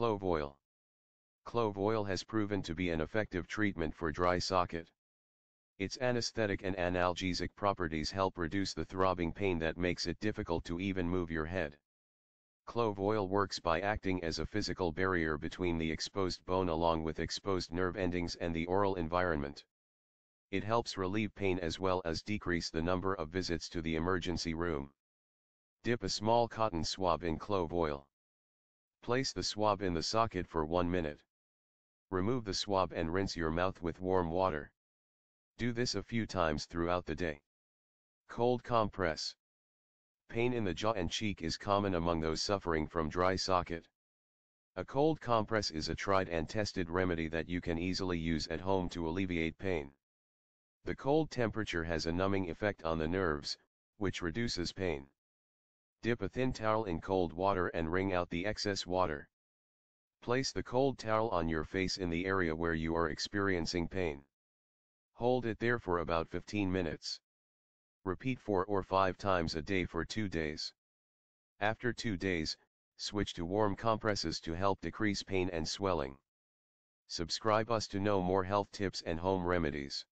Clove oil. Clove oil has proven to be an effective treatment for dry socket. Its anesthetic and analgesic properties help reduce the throbbing pain that makes it difficult to even move your head. Clove oil works by acting as a physical barrier between the exposed bone along with exposed nerve endings and the oral environment. It helps relieve pain as well as decrease the number of visits to the emergency room. Dip a small cotton swab in clove oil. Place the swab in the socket for 1 minute. Remove the swab and rinse your mouth with warm water. Do this a few times throughout the day. Cold compress. Pain in the jaw and cheek is common among those suffering from dry socket. A cold compress is a tried and tested remedy that you can easily use at home to alleviate pain. The cold temperature has a numbing effect on the nerves, which reduces pain. Dip a thin towel in cold water and wring out the excess water. Place the cold towel on your face in the area where you are experiencing pain. Hold it there for about 15 minutes. Repeat 4 or 5 times a day for 2 days. After 2 days, switch to warm compresses to help decrease pain and swelling. Subscribe us to know more health tips and home remedies.